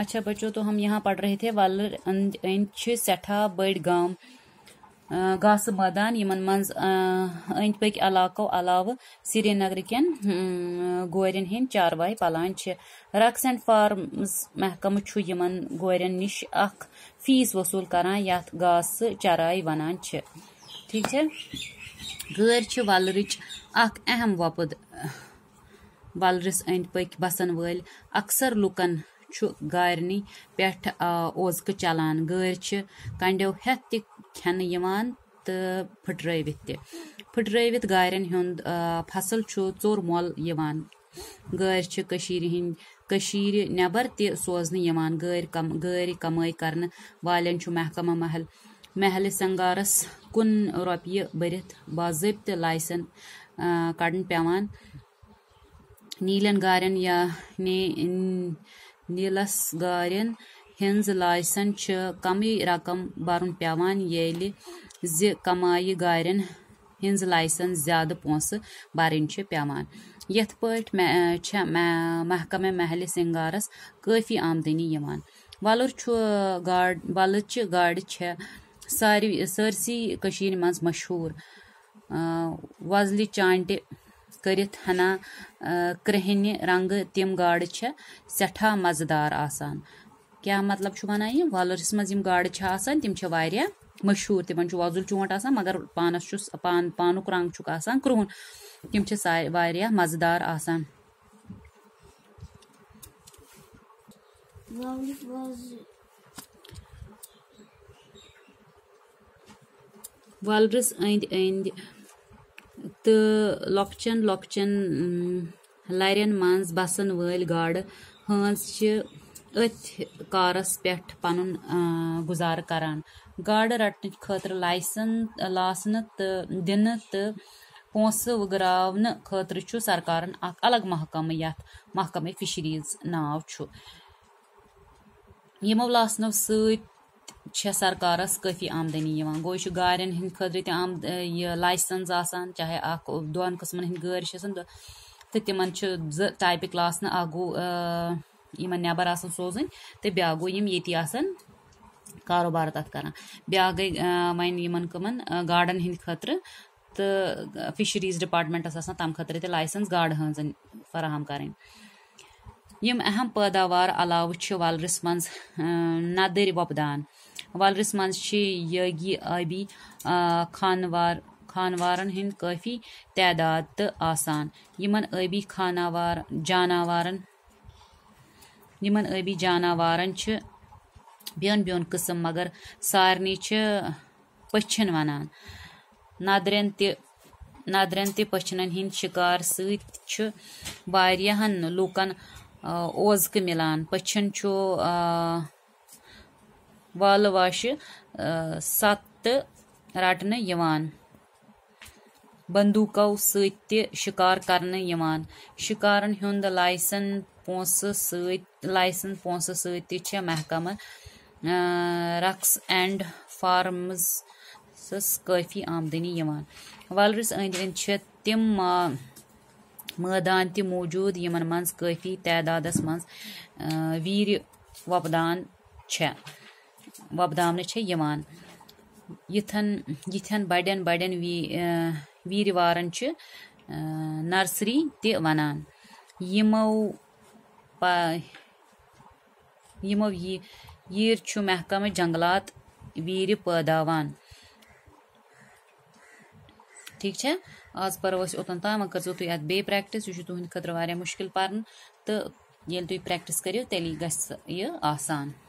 अच्छा बच्चों तो हम यहाँ पढ़ रहे थे वलर सठा बड़ गाम गास मैदान इन मज अंद पक अलव अलाव कैन कन हम्म, गोरन हंद चारवाय पलान रक्स एंड फार्मस महकम इन गोरन नश अख फीस वसूल करान यथ गास चराय वनान ठीक है गैर वलरच अहम वपद वलरस अंद पक बसन वल अक्सर लुकन गारि पे ओजक चलान गर कंडो हेत खन तो फुटर तुटर गारन हंद फसल चोर मोल गर नबर त सोजन गारि कम कर वाले महकमा महल महल संगारस कन रोप भरत बाबत लाइसन कड़न पेवान नीलन गारन या نیٖلس گارٮ۪ن ہٕنٛز لایسن چھِ کمٕے رقم بَرُن پٮ۪وان ییٚلہِ زِ کمایہِ گاڑٮ۪ن ہٕنٛز لایسن زیادٕ پونٛسہٕ بَرٕنۍ چھِ پٮ۪وان یِتھ پٲٹھۍ چھےٚ محکمہِ محلہِ سِنٛگارس کٲفی آمدٔنی یِوان وَلُر چھُ گاڈ وَلٕرچہِ گاڈٕ چھےٚ ساروی سٲرسٕے کٔشیٖرِ منٛز مشہوٗر وۄزلہِ چانٹہِ कर हना क्रहन रंग तम गाड़ सठा मजेदार आसान क्या मतलब वन वलरस मं गाड़ान तम मशहूर तिम वजुल चूंट आ मगर पानस पान पान रंग क्रहन तम मजदार आसान वलरस अंद अंद تہٕ لۄکچن لۄکچن لَرٮ۪ن منٛز بسن وٲلۍ گاڈٕ ہٲنٛز چھِ أتھۍ کارس پٮ۪ٹھ پنُن گُزارٕ کران گاڈٕ رٹنٕکۍ خٲطرٕ لایسن لاسنہٕ تہٕ دِنہٕ تہٕ پونٛسہٕ وٕگراونہٕ خٲطرٕ چھُ سرکارن اکھ الگ محکمہٕ یتھ محکمہٕ فِشریٖز ناو چھُ یِمو لاسنو سۭتۍ सरकार काफ़ी आमदनी गोच गारे हंद ख लाइसेंस आसान चाहे दोन कस्म हंद ग तो तिम टाइप क्लास ना अ इन नबर आ सोजन तो ब्या ये कारोबार तथ कर ब्या गई वन इन कमन गाड़न हंद ख तो फिशरीज डिपार्टमेंटस तम ख लाइसेंस गाड़ हन फराम कर अहम पैदावार अलव वलरस मज नदर वपदान वलरस मी आबी खानवार खानवारन हिंद काफ़ी तदाद तो आसान इन आबी खानावार जानावारन इन आबी जानावारन कस्म मगर सारे पछन वन नदर नदर पछन हिंद शिकार सहन लूकन ओजक मिलान पछन चु والہٕ واشہِ سَتہٕ رَٹنہٕ یِوان بندوٗقو سۭتۍ تہِ شِکار کرنہٕ یِوان شِکارن ہُنٛد لایسن پونٛسہٕ سۭتۍ لایسن پونٛسہٕ سۭتۍ تہِ چھِ محکمہٕ رقٕس اینٛڈ فارمٕزسَس کٲفی آمدٔنی یِوان وَلرِس أنٛدۍ أنٛدۍ چھِ تِم ما مٲدان تہِ موٗجوٗد یِمن منٛز کٲفی تعدادس منٛز ویٖرِ وۄپدان چھےٚ वपदा यथन बड़े बड़े वीर वार नर्सरी तनान यमो यमो यु महकम जंगलात वीर पदावान ठीक है आज पर्व ओतन तम कर्जो तुम अत प्रैक्टिस यह तुंद खा मुश्किल पर्न तो ये तुम प्रैक्टिस करो तेली गस ये